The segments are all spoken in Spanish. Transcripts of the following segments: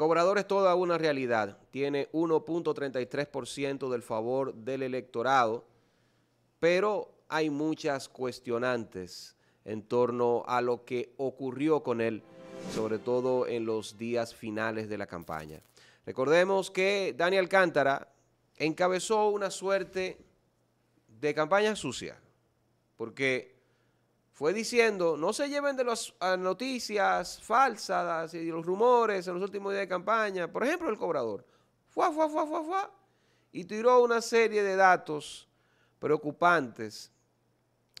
cobrador es toda una realidad. Tiene 1.33% del favor del electorado, pero hay muchas cuestionantes en torno a lo que ocurrió con él, sobre todo en los días finales de la campaña. Recordemos que Daniel Cántara encabezó una suerte de campaña sucia, porque fue diciendo, no se lleven de las ah, noticias falsas y los rumores en los últimos días de campaña. Por ejemplo, el cobrador. Fua, fua, fua, fua, fua. Y tiró una serie de datos preocupantes.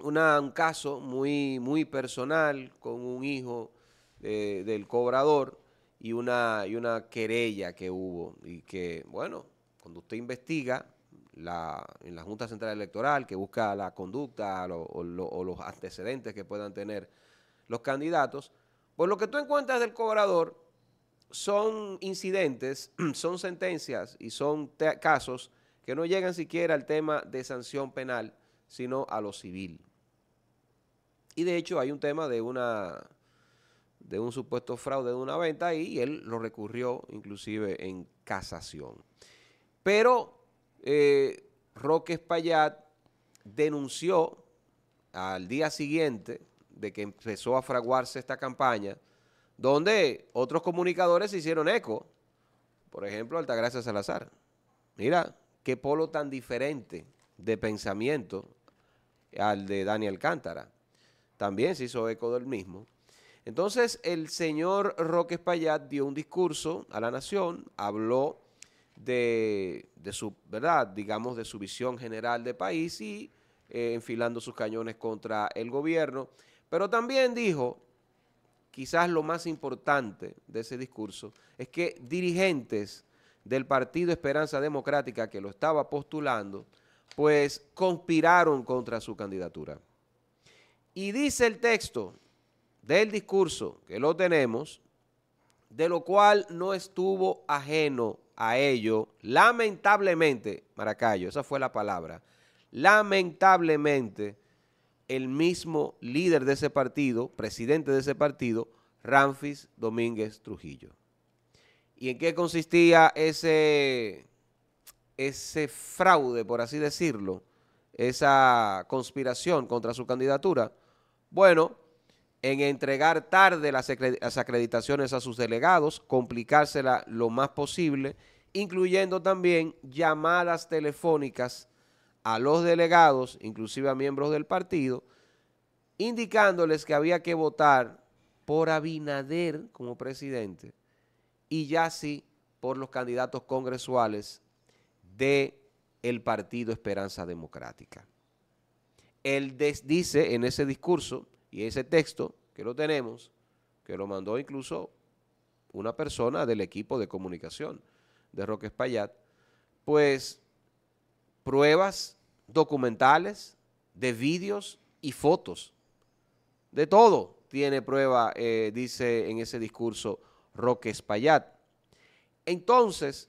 un caso muy, muy personal con un hijo eh, del cobrador y una, y una querella que hubo. Y que, bueno, cuando usted investiga, la, en la Junta Central Electoral, que busca la conducta o, los antecedentes que puedan tener los candidatos, por pues lo que tú encuentras del cobrador son incidentes, son sentencias y son casos que no llegan siquiera al tema de sanción penal, sino a lo civil. Y de hecho hay un tema de una de un supuesto fraude de una venta y él lo recurrió inclusive en casación. Pero eh, Roque Espaillat denunció al día siguiente de que empezó a fraguarse esta campaña, donde otros comunicadores hicieron eco. Por ejemplo, Altagracia Salazar. Mira, qué polo tan diferente de pensamiento al de Daniel Cántara También se hizo eco del mismo. Entonces, el señor Roque Espaillat dio un discurso a la nación, habló de, su, ¿verdad? Digamos, de su visión general de país y eh, enfilando sus cañones contra el gobierno. Pero también dijo, quizás lo más importante de ese discurso, es que dirigentes del Partido Esperanza Democrática que lo estaba postulando, pues conspiraron contra su candidatura. Y dice el texto del discurso, que lo tenemos, de lo cual no estuvo ajeno a ello, lamentablemente, Maracayo, esa fue la palabra, lamentablemente el mismo líder de ese partido, presidente de ese partido, Ramfis Domínguez Trujillo. ¿Y en qué consistía ese, ese fraude, por así decirlo, esa conspiración contra su candidatura? Bueno, en entregar tarde las, acreditaciones a sus delegados, complicársela lo más posible, incluyendo también llamadas telefónicas a los delegados, inclusive a miembros del partido, indicándoles que había que votar por Abinader como presidente y ya sí por los candidatos congresuales de el partido Esperanza Democrática. Él dice en ese discurso y ese texto que lo tenemos, que lo mandó incluso una persona del equipo de comunicación de Roque Espaillat, pues pruebas documentales de vídeos y fotos. De todo tiene prueba, eh, dice en ese discurso Roque Espaillat. Entonces,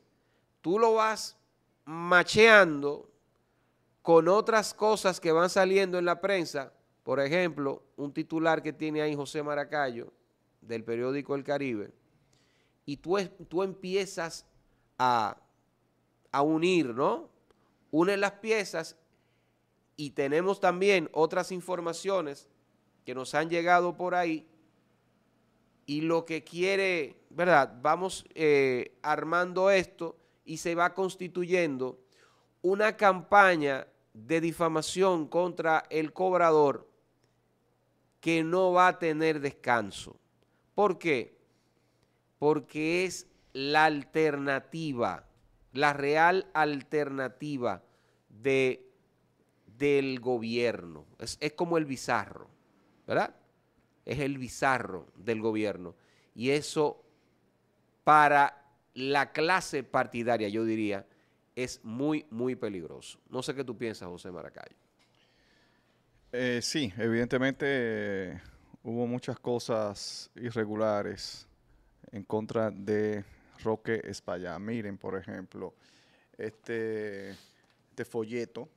tú lo vas macheando con otras cosas que van saliendo en la prensa por ejemplo, un titular que tiene ahí José Maracayo del periódico El Caribe, y tú, tú empiezas a, a unir, ¿no? Unes las piezas y tenemos también otras informaciones que nos han llegado por ahí y lo que quiere, ¿verdad? Vamos eh, armando esto y se va constituyendo una campaña de difamación contra el cobrador que no va a tener descanso. ¿Por qué? Porque es la alternativa, la real alternativa de, del gobierno. Es, es como el bizarro, ¿verdad? Es el bizarro del gobierno. Y eso para la clase partidaria, yo diría, es muy, muy peligroso. No sé qué tú piensas, José Maracayo. Eh, sí, evidentemente hubo muchas cosas irregulares en contra de Roque españa Miren, por ejemplo, este, este folleto.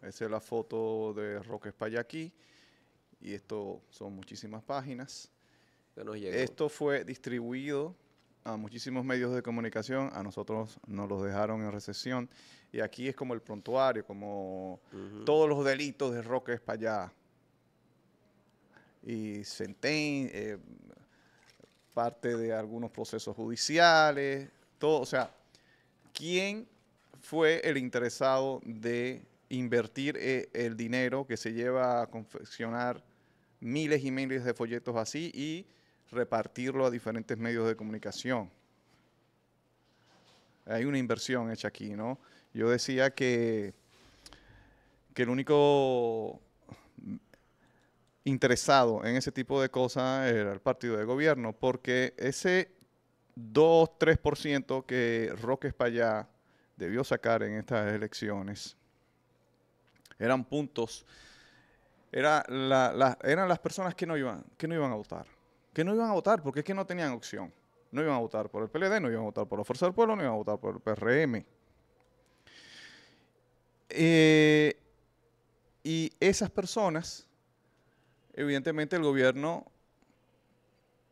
Esa es la foto de Roque España aquí. Y esto son muchísimas páginas. nos Esto fue distribuido a muchísimos medios de comunicación. A nosotros nos los dejaron en recesión y aquí es como el prontuario, como todos los delitos de Roque es para allá. Y senten, eh, parte de algunos procesos judiciales, todo, o sea, ¿quién fue el interesado de invertir eh, el dinero que se lleva a confeccionar miles y miles de folletos así y repartirlo a diferentes medios de comunicación? Hay una inversión hecha aquí, ¿no? Yo decía que, que el único interesado en ese tipo de cosas era el partido de gobierno, porque ese 2-3% que Roque Espallá debió sacar en estas elecciones eran puntos, era eran las personas que no, iban, que no iban a votar, que no iban a votar porque es que no tenían opción. No iban a votar por el PLD, no iban a votar por la Fuerza del Pueblo, no iban a votar por el PRM. Eh, y esas personas, evidentemente el gobierno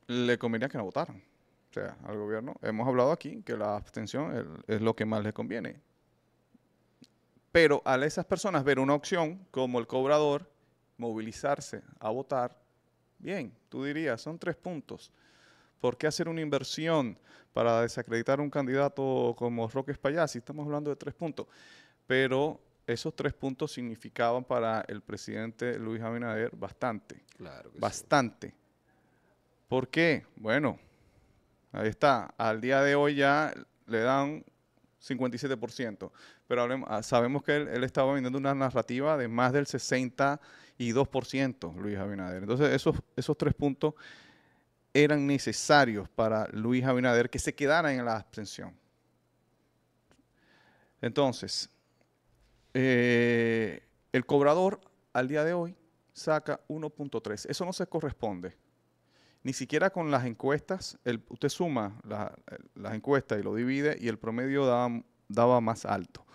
le convenía que no votaran. O sea, al gobierno, hemos hablado aquí que la abstención es lo que más le conviene. Pero a esas personas ver una opción como el cobrador, movilizarse a votar, bien, tú dirías, son tres puntos. ¿Por qué hacer una inversión para desacreditar un candidato como Roque Payá si estamos hablando de tres puntos? pero esos tres puntos significaban para el presidente Luis Abinader bastante. Claro que bastante. ¿Por qué? Bueno, ahí está. Al día de hoy ya le dan 57%. Pero ah, sabemos que él, estaba vendiendo una narrativa de más del 62%, Luis Abinader. Entonces, esos, esos tres puntos eran necesarios para Luis Abinader que se quedara en la abstención. Entonces, eh, el cobrador al día de hoy saca 1.3. Eso no se corresponde. Ni siquiera con las encuestas, el, usted suma las encuestas y lo divide y el promedio daba, más alto.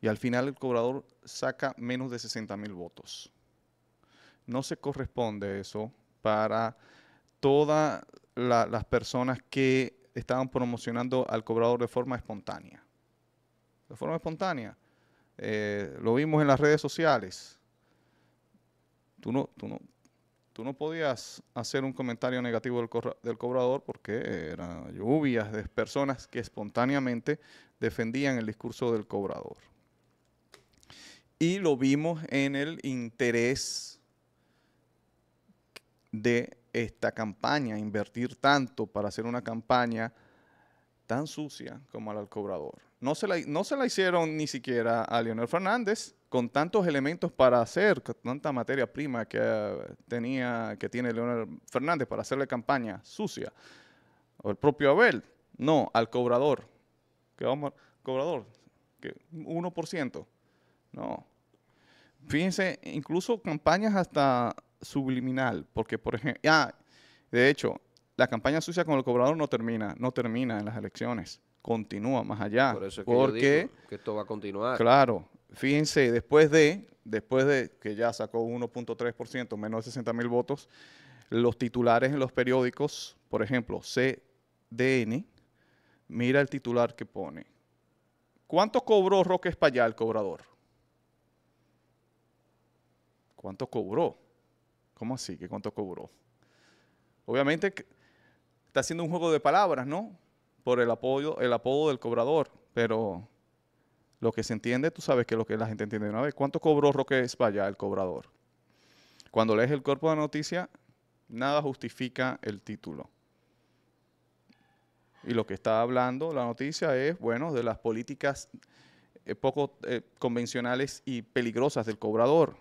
Y al final el cobrador saca menos de 60 mil votos. No se corresponde eso para todas las personas que estaban promocionando al cobrador de forma espontánea. De forma espontánea. Eh, lo vimos en las redes sociales. Tú no, tú no, tú no podías hacer un comentario negativo del cobrador porque eran lluvias de personas que espontáneamente defendían el discurso del cobrador. Y lo vimos en el interés de esta campaña, invertir tanto para hacer una campaña tan sucia como al cobrador. No se, la, no se la hicieron ni siquiera a Leonel Fernández con tantos elementos para hacer, con tanta materia prima que, eh, tenía, que tiene Leonel Fernández para hacerle campaña sucia. O el propio Abel. No, al cobrador. Que vamos, cobrador, que 1%. No. Fíjense, incluso campañas hasta subliminal, porque por ejemplo, ah, de hecho, la campaña sucia con el cobrador no termina, no termina en las elecciones, continúa más allá. Por eso es que que esto va a continuar. Claro, fíjense, después de, después de que ya sacó 1.3%, menos de 60 mil votos, los titulares en los periódicos, por ejemplo, CDN, mira el titular que pone. ¿Cuánto cobró Roque Espallá el cobrador? ¿Cuánto cobró? ¿Cómo así? ¿Qué cuánto cobró? Obviamente está haciendo un juego de palabras, ¿no? Por el apoyo el apodo del cobrador, pero lo que se entiende, tú sabes que lo que la gente entiende de una vez. ¿Cuánto cobró Roque vaya el cobrador? Cuando lees el cuerpo de la noticia, nada justifica el título. Y lo que está hablando la noticia es, bueno, de las políticas eh, poco eh, convencionales y peligrosas del cobrador.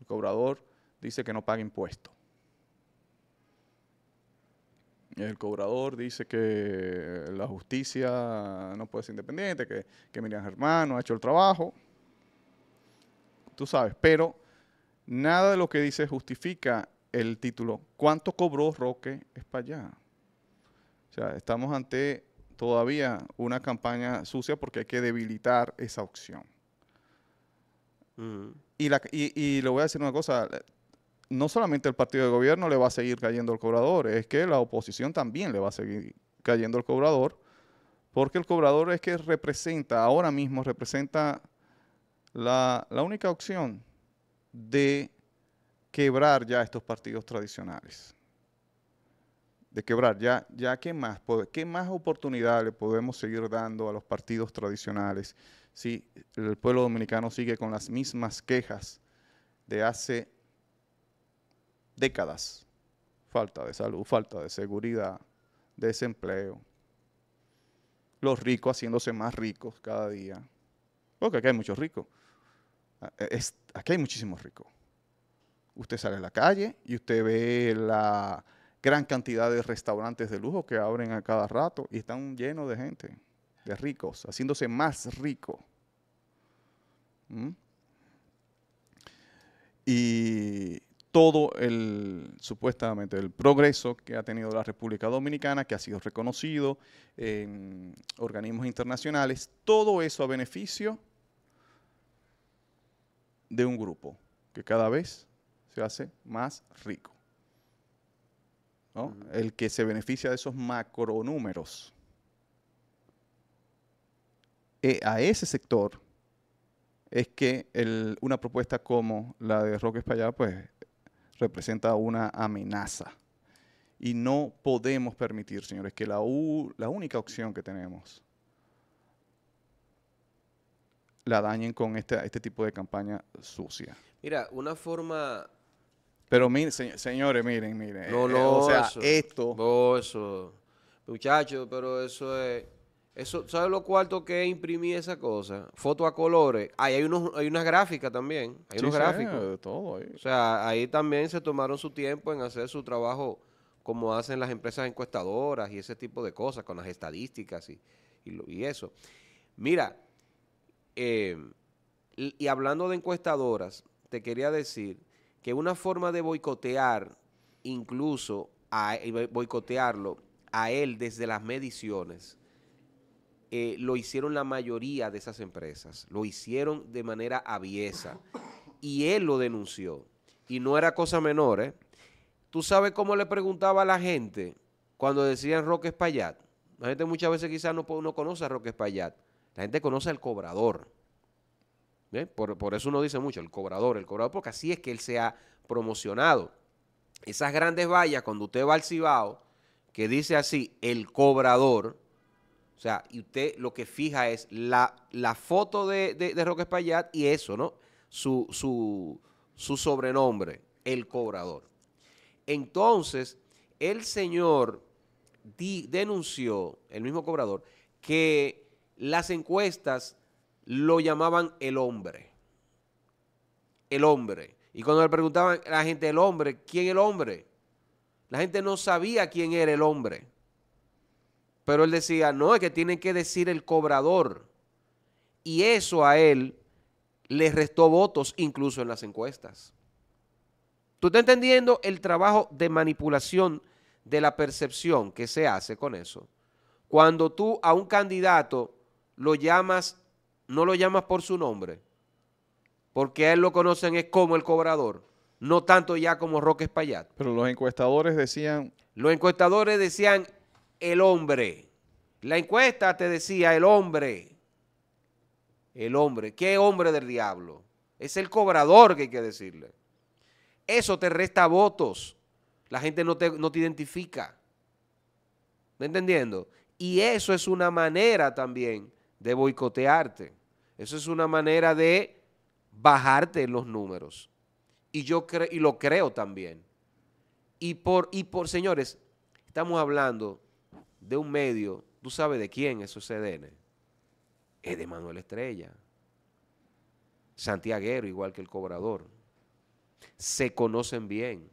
El cobrador dice que no paga impuestos. El cobrador dice que la justicia no puede ser independiente, que, que Miriam Germán no ha hecho el trabajo. Tú sabes, pero nada de lo que dice justifica el título. ¿Cuánto cobró Roque España? O sea, estamos ante todavía una campaña sucia porque hay que debilitar esa opción. Y, y le voy a decir una cosa, no solamente el partido de gobierno le va a seguir cayendo el cobrador, es que la oposición también le va a seguir cayendo el cobrador, porque el cobrador es que representa, ahora mismo representa la, única opción de quebrar ya estos partidos tradicionales. De quebrar, ya, ya qué más, qué más oportunidad le podemos seguir dando a los partidos tradicionales si el pueblo dominicano sigue con las mismas quejas de hace décadas. Falta de salud, falta de seguridad, desempleo. Los ricos haciéndose más ricos cada día. Porque aquí hay muchos ricos. Eh, aquí hay muchísimos ricos. Usted sale a la calle y usted ve la gran cantidad de restaurantes de lujo que abren a cada rato y están llenos de gente, de ricos, haciéndose más ricos. ¿Mm? Y todo el, supuestamente, el progreso que ha tenido la República Dominicana, que ha sido reconocido en organismos internacionales, todo eso a beneficio de un grupo que cada vez se hace más rico. El que se beneficia de esos macronúmeros. Eh, a ese sector es que una propuesta como la de Roque Espallada, pues representa una amenaza. Y no podemos permitir, señores, que la, U, la única opción que tenemos la dañen con este, este tipo de campaña sucia. Mira, una forma... Pero miren, señores, miren, miren. No, eh, o sea, esto... No, eso. Muchachos, pero eso es... Eso, ¿Sabes lo cuarto que imprimí esa cosa? Foto a colores. Ahí hay, unos, hay unas gráficas también. Hay unos gráficos. de todo ahí. O sea, ahí también se tomaron su tiempo en hacer su trabajo como hacen las empresas encuestadoras y ese tipo de cosas, con las estadísticas y, y, eso. Mira, eh, y, hablando de encuestadoras, te quería decir que una forma de boicotear, incluso a, boicotearlo a él desde las mediciones, eh, lo hicieron la mayoría de esas empresas, lo hicieron de manera aviesa y él lo denunció y no era cosa menor. ¿eh? ¿Tú sabes cómo le preguntaba a la gente cuando decían Roque Espaillat? La gente muchas veces quizás no, conoce a Roque Espaillat, la gente conoce al cobrador. ¿eh? Por, por eso uno dice mucho, el cobrador, el cobrador, porque así es que él se ha promocionado. Esas grandes vallas, cuando usted va al Cibao, que dice así, el cobrador, o sea, y usted lo que fija es la, la foto de, de, Roque Espaillat y eso, ¿no? Su, su, sobrenombre, el cobrador. Entonces, el señor denunció, el mismo cobrador, que las encuestas lo llamaban el hombre. El hombre. Y cuando le preguntaban a la gente el hombre, ¿quién el hombre? La gente no sabía quién era el hombre. Pero él decía, no, es que tiene que decir el cobrador. Y eso a él le restó votos incluso en las encuestas. ¿Tú estás entendiendo el trabajo de manipulación de la percepción que se hace con eso? Cuando tú a un candidato lo llamas, no lo llamas por su nombre, porque a él lo conocen es como el cobrador, no tanto ya como Roque Espaillat. Pero los encuestadores decían... Los encuestadores decían, el hombre. La encuesta te decía el hombre. El hombre. ¿Qué hombre del diablo? Es el cobrador que hay que decirle. Eso te resta votos. La gente no te, identifica. ¿Me entendiendo? Y eso es una manera también de boicotearte. Eso es una manera de bajarte los números. Y yo y lo creo también. Y por, y por, señores, estamos hablando de un medio, ¿tú sabes de quién su CDN? Es de Manuel Estrella. Santiaguero, igual que el cobrador. Se conocen bien.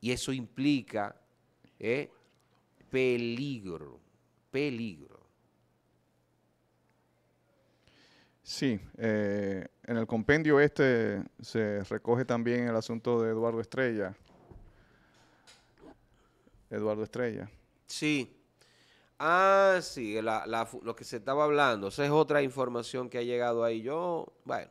Y eso implica eh, peligro, peligro. Sí, eh, en el compendio este se recoge también el asunto de Eduardo Estrella, Eduardo Estrella. Sí. Ah, sí, lo que se estaba hablando. Esa es otra información que ha llegado ahí. Yo, bueno,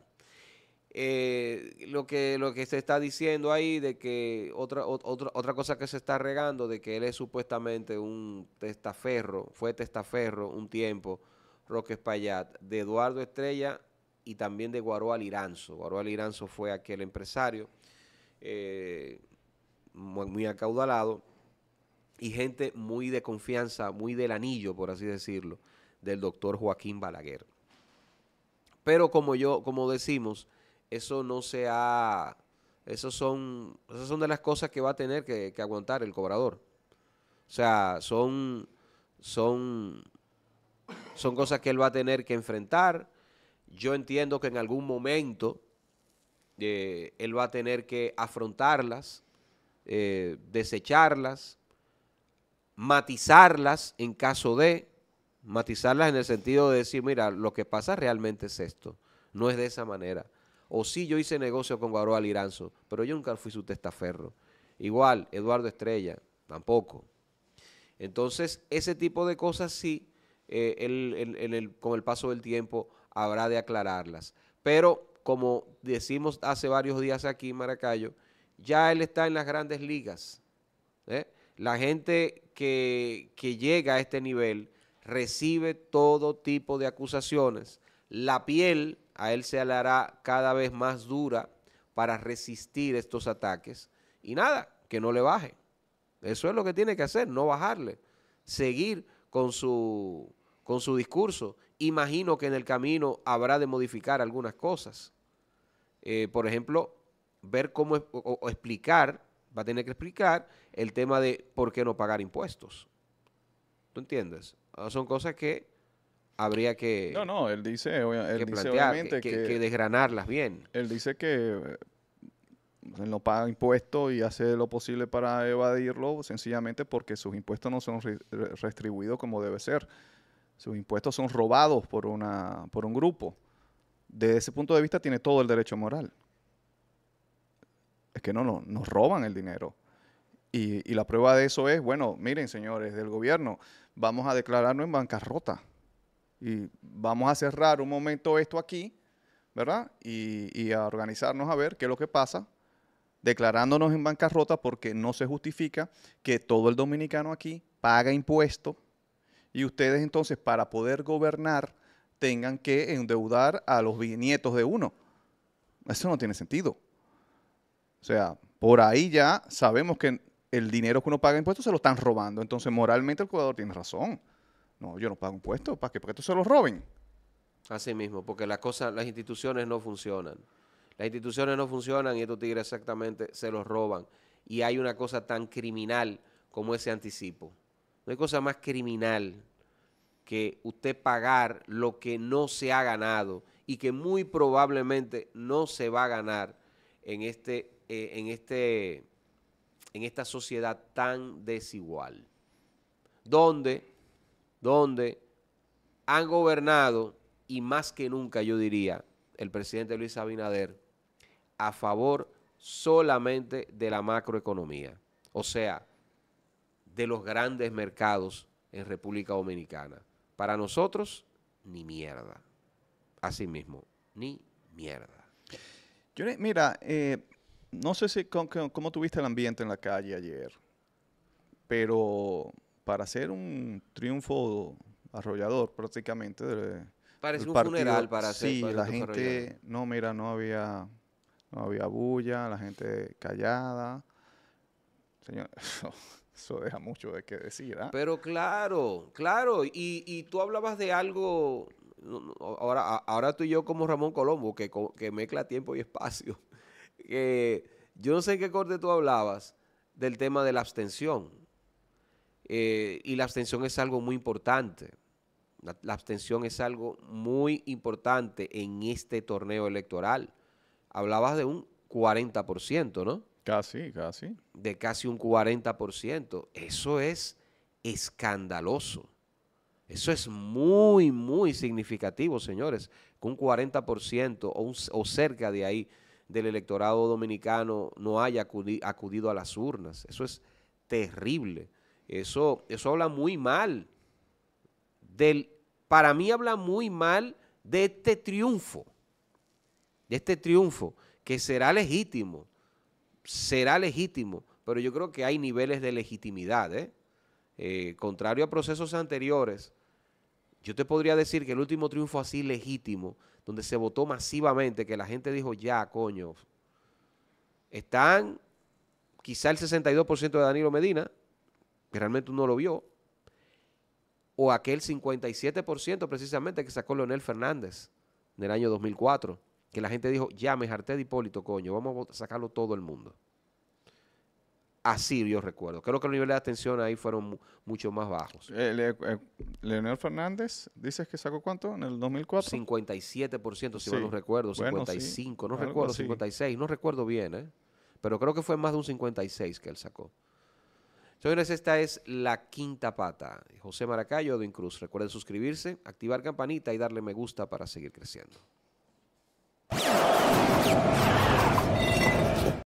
eh, lo, que, lo que se está diciendo ahí de que otra, otra, otra cosa que se está regando de que él es supuestamente un testaferro, fue testaferro un tiempo, Roque Espaillat, de Eduardo Estrella y también de Guaró Iranzo. Guaró Iranzo fue aquel empresario eh, muy, muy acaudalado y gente muy de confianza, muy del anillo, por así decirlo, del doctor Joaquín Balaguer. Pero como yo, como decimos, eso no se ha, esos son, esas son de las cosas que va a tener que, aguantar el cobrador. O sea, son, son, son cosas que él va a tener que enfrentar. Yo entiendo que en algún momento eh, él va a tener que afrontarlas, eh, desecharlas, matizarlas en caso de, matizarlas en el sentido de decir, mira, lo que pasa realmente es esto, no es de esa manera. O si yo hice negocio con Guadalupe Aliranzo pero yo nunca fui su testaferro. Igual, Eduardo Estrella, tampoco. Entonces, ese tipo de cosas sí, eh, con el paso del tiempo, habrá de aclararlas. Pero, como decimos hace varios días aquí en Maracayo, ya él está en las grandes ligas. ¿eh? La gente que, llega a este nivel recibe todo tipo de acusaciones. La piel a él se le hará cada vez más dura para resistir estos ataques. Y nada, que no le baje. Eso es lo que tiene que hacer, no bajarle. Seguir con su, con su discurso. Imagino que en el camino habrá de modificar algunas cosas. Eh, por ejemplo, ver cómo o explicar, va a tener que explicar el tema de por qué no pagar impuestos. ¿Tú entiendes? Ah, son cosas que habría que... No, no, él dice, dice que, desgranarlas bien. Él dice que eh, no paga impuestos y hace lo posible para evadirlo sencillamente porque sus impuestos no son restribuidos como debe ser. Sus impuestos son robados por, una, por un grupo. Desde ese punto de vista tiene todo el derecho moral. Es que no, no, nos roban el dinero. Y, la prueba de eso es, bueno, miren señores del gobierno, vamos a declararnos en bancarrota y vamos a cerrar un momento esto aquí, ¿verdad? Y, y, a organizarnos a ver qué es lo que pasa, declarándonos en bancarrota porque no se justifica que todo el dominicano aquí paga impuestos y ustedes entonces para poder gobernar tengan que endeudar a los nietos de uno. Eso no tiene sentido. O sea, por ahí ya sabemos que el dinero que uno paga en impuestos se lo están robando. Entonces, moralmente el jugador tiene razón. No, yo no pago impuestos. ¿Para qué? Porque esto se lo roben. Así mismo, porque las cosas, las instituciones no funcionan. Las instituciones no funcionan y estos tigres exactamente se los roban. Y hay una cosa tan criminal como ese anticipo. No hay cosa más criminal que usted pagar lo que no se ha ganado y que muy probablemente no se va a ganar en este, eh, en este en esta sociedad tan desigual, donde, donde han gobernado, y más que nunca yo diría, el presidente Luis Abinader, a favor solamente de la macroeconomía, o sea, de los grandes mercados en República Dominicana. Para nosotros, ni mierda. Así mismo, ni mierda. Yo, mira, eh, no sé si cómo tuviste el ambiente en la calle ayer, pero para hacer un triunfo arrollador prácticamente Parece un funeral para hacer. Sí, la gente, no, mira, no había, no había bulla, la gente callada. Señor, eso, deja mucho de qué decir. ¿ah? Pero claro, claro, y, tú hablabas de algo, ahora, ahora tú y yo como Ramón Colombo, que mezcla tiempo y espacio eh, yo no sé en qué corte tú hablabas del tema de la abstención. Eh, y la abstención es algo muy importante. La, abstención es algo muy importante en este torneo electoral. Hablabas de un 40%, ¿no? Casi, casi. De casi un 40%. Eso es escandaloso. Eso es muy, muy significativo, señores. Que un 40% o, un, o cerca de ahí del electorado dominicano no haya acudido a las urnas. Eso es terrible. Eso, eso habla muy mal del, para mí habla muy mal de este triunfo, de este triunfo que será legítimo, será legítimo, pero yo creo que hay niveles de legitimidad. ¿eh? Eh, contrario a procesos anteriores, yo te podría decir que el último triunfo así legítimo donde se votó masivamente, que la gente dijo, ya, coño, están quizá el 62% de Danilo Medina, que realmente uno lo vio, o aquel 57% precisamente que sacó Leonel Fernández en el año 2004, que la gente dijo, ya me harté de Hipólito, coño, vamos a sacarlo todo el mundo. Así yo recuerdo. Creo que los niveles de atención ahí fueron mucho más bajos. Eh, eh, Leonel Fernández, dices que sacó cuánto en el 2004? 57%, si sí. no recuerdo, 55, no recuerdo, 56, no recuerdo bien, ¿eh? pero creo que fue más de un 56 que él sacó. Señores, esta es la quinta pata. José Maracayo, Edwin Cruz. Recuerden suscribirse, activar campanita y darle me gusta para seguir creciendo.